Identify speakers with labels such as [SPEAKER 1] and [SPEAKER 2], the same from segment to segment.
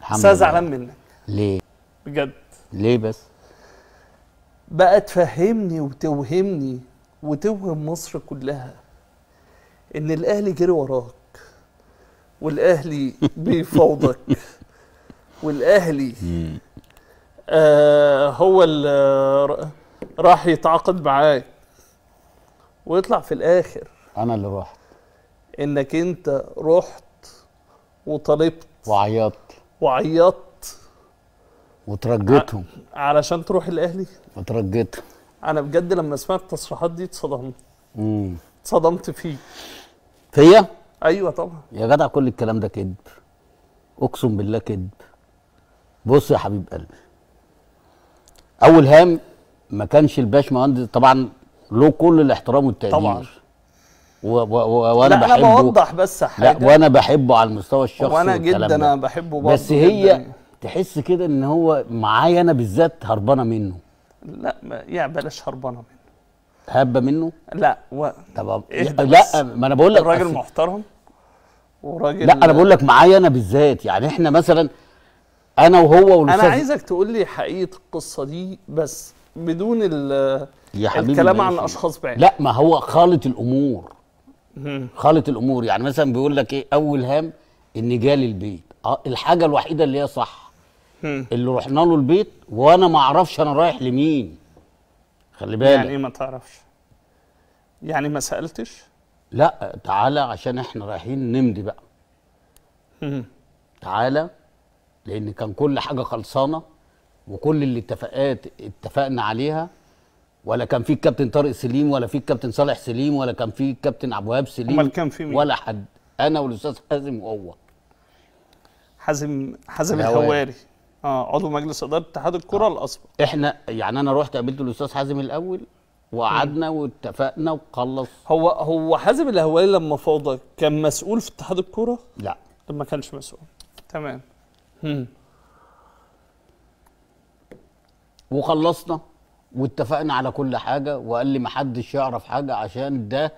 [SPEAKER 1] الحمد لله زعلان منك ليه؟ بجد ليه بس؟
[SPEAKER 2] بقى تفهمني وتوهمني وتوهم مصر كلها ان الاهلي جري وراك والاهلي بيفاوضك والاهلي آه هو اللي آه، راح يتعاقد معاك ويطلع في الاخر
[SPEAKER 1] انا اللي رحت
[SPEAKER 2] انك انت رحت وطلبت وعيطت وعيطت
[SPEAKER 1] وترجيتهم
[SPEAKER 2] علشان تروح الاهلي
[SPEAKER 1] وترجيتهم
[SPEAKER 2] انا بجد لما سمعت التصريحات دي اتصدمت امم اتصدمت فيه فيا ايوه طبعا
[SPEAKER 1] يا جدع كل الكلام ده كذب اقسم بالله كذب بص يا حبيب قلبي اول هام ما كانش الباشمهندس طبعا له كل الاحترام والتقدير طبعا وانا بحبه لا انا بوضح بس حاجه لا وانا بحبه على المستوى الشخصي وانا جدا انا بحبه برضه بس هي جداً. تحس كده ان هو معايا انا بالذات هربانه منه لا
[SPEAKER 2] يعني بلاش هربانه منه
[SPEAKER 1] هبه منه لا و... طب إيه لا ما انا بقول لك الراجل
[SPEAKER 2] محترم وراجل لا انا بقول لك معايا
[SPEAKER 1] انا بالذات يعني احنا مثلا انا وهو والأستاذ انا عايزك
[SPEAKER 2] تقول لي حقيقه القصه دي بس
[SPEAKER 1] بدون ال... يا الكلام عن اشخاص بعيد لا ما هو خالط الامور خالط الامور يعني مثلا بيقول لك ايه اول هام ان جالي البيت اه الحاجه الوحيده اللي هي صح اللي رحنا له البيت وانا ما اعرفش انا رايح لمين خلي بالك يعني ايه
[SPEAKER 2] ما تعرفش يعني ما
[SPEAKER 1] سالتش لا تعالى عشان احنا رايحين نمضي بقى تعالى لان كان كل حاجه خلصانه وكل الاتفاقات اتفقنا عليها ولا كان في الكابتن طارق سليم ولا في الكابتن صالح سليم ولا كان في الكابتن عبد الوهاب سليم امال كان في مين؟ ولا حد انا والاستاذ حازم وهو حازم حازم الهواري اه عضو مجلس اداره اتحاد الكره آه. الاسبق احنا يعني انا رحت قابلت الاستاذ حازم الاول وقعدنا واتفقنا وخلص هو هو حازم
[SPEAKER 2] الهواري لما فاضى كان مسؤول في اتحاد الكره؟ لا ما كانش مسؤول تمام
[SPEAKER 1] هم. وخلصنا واتفقنا على كل حاجه وقال لي محدش يعرف حاجه عشان ده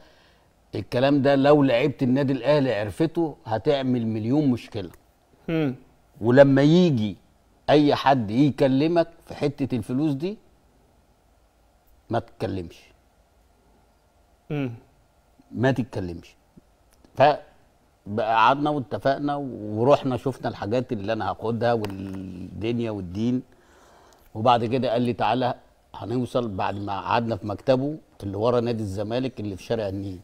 [SPEAKER 1] الكلام ده لو لعيبه النادي الاهلي عرفته هتعمل مليون مشكله ولما يجي اي حد يكلمك في حته الفلوس دي ما تتكلمش ما تتكلمش ف قعدنا واتفقنا ورحنا شفنا الحاجات اللي انا هاخدها والدنيا والدين وبعد كده قال لي تعالى هنوصل بعد ما قعدنا في مكتبه اللي ورا نادي الزمالك اللي في شارع النيل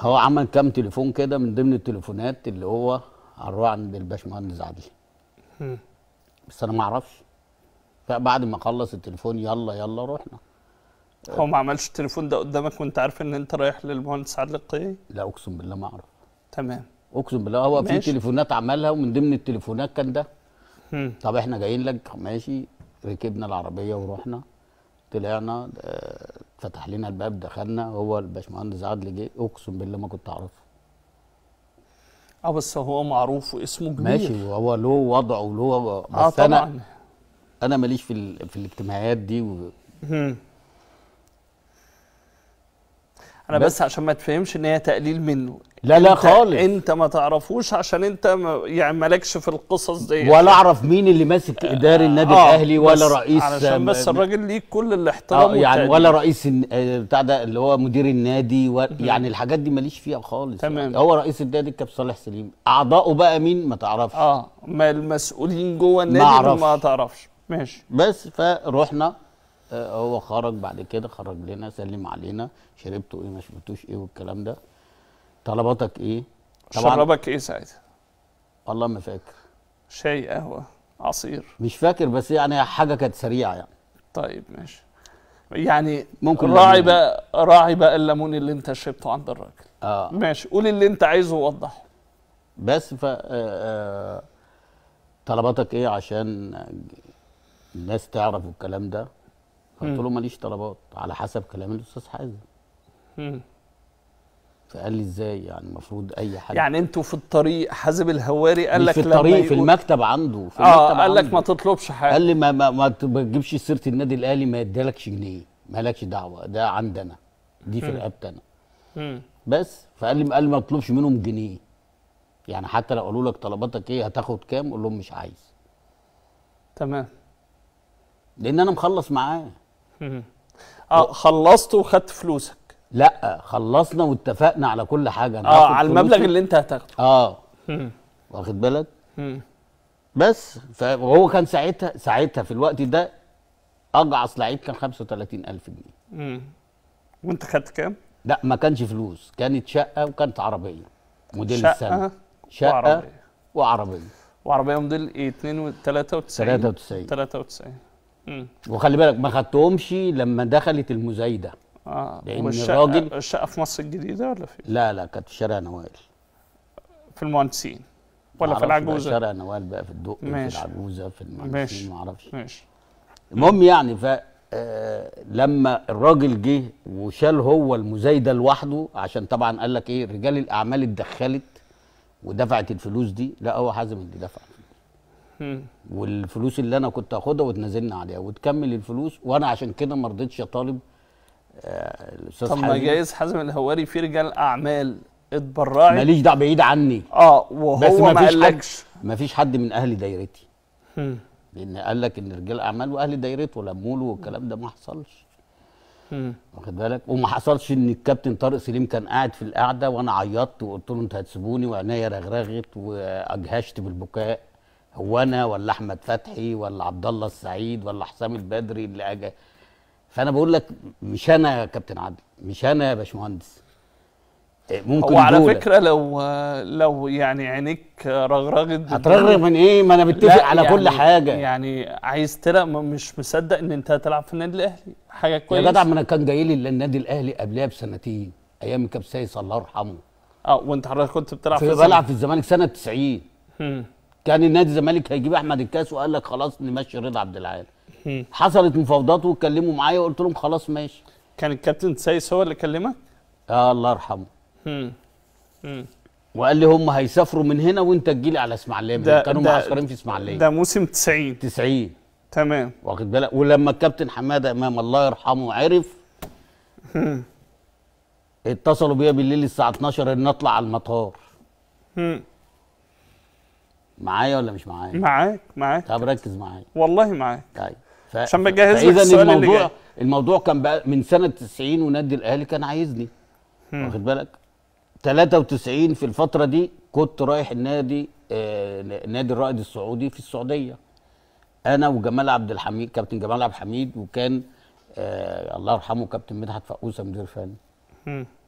[SPEAKER 1] هو عمل كام تليفون كده من ضمن التليفونات اللي هو هنروح عند الباشمهندس عادل بس انا ما اعرفش فبعد ما خلص التليفون يلا يلا رحنا هو ما عملش التليفون ده قدامك وانت عارف ان انت رايح للمهندس عادل القيعي؟ لا اقسم بالله ما اعرف تمام اقسم بالله هو ماشي. في تليفونات عملها ومن ضمن التليفونات كان ده طب احنا جايين لك ماشي ركبنا العربيه ورحنا طلعنا آه، فتح لنا الباب دخلنا هو الباشمهندس عدلي جه اقسم بالله ما كنت اعرفه
[SPEAKER 2] اه بس هو معروف واسمه كبير ماشي
[SPEAKER 1] هو له وضعه وله آه، بس آه طبعا. انا انا ماليش في في الاجتماعات دي و... انا بس, بس عشان
[SPEAKER 2] ما تفهمش ان هي تقليل منه لا لا خالص انت ما تعرفوش عشان انت ما يعني مالكش في القصص دي ولا اعرف
[SPEAKER 1] مين اللي ماسك اداري آه، النادي آه الاهلي ولا رئيس علشان آه، بس الراجل
[SPEAKER 2] ليه كل آه، الاحترام آه يعني ولا رئيس
[SPEAKER 1] بتاع ده اللي هو مدير النادي و يعني الحاجات دي ماليش فيها خالص تمام يعني هو رئيس النادي الكابتن صالح سليم اعضائه بقى مين ما تعرفش اه ما المسؤولين جوه النادي ما, ما تعرفش ماشي بس فروحنا هو خرج بعد كده خرج لنا سلم علينا شربته ايه ما شربتوش ايه والكلام ده طلباتك ايه طبعا شربك ايه ساعتها والله ما فاكر شاي قهوه عصير مش فاكر بس يعني حاجه كانت سريعه يعني
[SPEAKER 2] طيب ماشي يعني ممكن راعي بقى راعي بقى الليمون اللي انت شربته
[SPEAKER 1] عند الراجل اه ماشي قول اللي انت عايزه ووضحه بس ف آه، آه، طلباتك ايه عشان الناس تعرف الكلام ده قلت له ماليش طلبات على حسب كلام الاستاذ حازم فقال لي ازاي يعني المفروض اي حد يعني انتوا في الطريق حازم الهواري قال لك في الطريق في المكتب عنده في آه المكتب قال لك ما تطلبش حاجه قال لي ما ما, ما تجيبش سيره النادي الاهلي ما يدالكش جنيه مالكش دعوه ده عندنا دي في رقبتي انا بس فقال لي قال لي ما تطلبش منهم جنيه يعني حتى لو قالوا لك طلباتك ايه هتاخد كام قول لهم مش عايز تمام لان انا مخلص معاه اه خلصت وخدت فلوسك لا خلصنا واتفقنا على كل حاجه انا اه على المبلغ اللي انت هتاخده اه واخد بالك بس فهو كان ساعتها ساعتها في الوقت ده اجعص لعيب كان 35000
[SPEAKER 2] جنيه
[SPEAKER 1] وانت خدت كام؟ لا ما كانش فلوس كانت شقه وكانت عربيه موديل شقة السنه شقه وعربيه وعربيه وعربيه موديل ايه 92 93 93 وخلي بالك ما خدتهمش لما دخلت المزايده
[SPEAKER 2] اه لان الراجل الشقه في مصر
[SPEAKER 1] الجديده ولا في لا لا كانت في شارع نوال في المهندسين ولا في العجوزه شارع نوال بقى في الدق ماشي. في العجوزه في المهندسين ما اعرفش ماشي المهم يعني ف آه، لما الراجل جه وشال هو المزايده لوحده عشان طبعا قال لك ايه رجال الاعمال اتدخلت ودفعت الفلوس دي لا هو حازم اللي دفع والفلوس اللي انا كنت اخدها وتنازلنا عليها وتكمل الفلوس وانا عشان كده ما رضيتش اطالب الاستاذ آه، الاستاذ طب ما جايز حازم
[SPEAKER 2] الهواري في رجال اعمال اتبرعت ماليش
[SPEAKER 1] دعوه بعيد عني اه وهو بس ما قالكش ما فيش حد من اهل دايرتي لان قال لك ان رجال اعمال واهل دايرته لموا له والكلام ده ما حصلش واخد بالك وما حصلش ان الكابتن طارق سليم كان قاعد في القعده وانا عيطت وقلت له انتوا هتسيبوني وعينيا رغرغت واجهشت بالبكاء هو انا ولا احمد فتحي ولا عبد الله السعيد ولا حسام البدري اللي اجى فانا بقول لك مش انا يا كابتن عادل مش انا يا باشمهندس ممكن هو على دولة. فكره
[SPEAKER 2] لو لو يعني عينيك رغرغت هترغرغ من
[SPEAKER 1] ايه ما انا متفق على يعني كل حاجه
[SPEAKER 2] يعني عايز تلعب مش مصدق ان انت هتلعب في النادي الاهلي حاجه كويسه يا جدع ما
[SPEAKER 1] انا كان جاي لي النادي الاهلي قبلها بسنتين ايام الكابتن سايس الله يرحمه اه وانت حضرتك كنت بتلعب في, في بلعب في الزمالك سنه 90 كان النادي الزمالك هيجيب احمد الكاس وقال لك خلاص نمشي رضا عبد العال حصلت مفاوضات واتكلموا معايا وقلت لهم خلاص ماشي كان الكابتن سايس هو اللي كلمك اه الله يرحمه وقال لي هم هيسافروا من هنا وانت تجي لي على اسماعيليه كانوا معسكرين في اسماعيليه ده موسم 90 90 تمام واخد بالك ولما الكابتن حماده امام الله يرحمه عرف اتصلوا بيا بالليل الساعه 12 ان اطلع على المطار معايا ولا مش معايا؟ معاك معاك طب ركز معايا والله معاك طيب
[SPEAKER 2] ف... عشان بجهز لك السؤال الموضوع اللي جاي.
[SPEAKER 1] الموضوع كان بقى من سنه 90 ونادي الاهلي كان عايزني واخد بالك 93 في الفتره دي كنت رايح النادي آه نادي الرائد السعودي في السعوديه انا وجمال عبد الحميد كابتن جمال عبد الحميد وكان آه الله يرحمه كابتن مدحت فقوسه مدير فني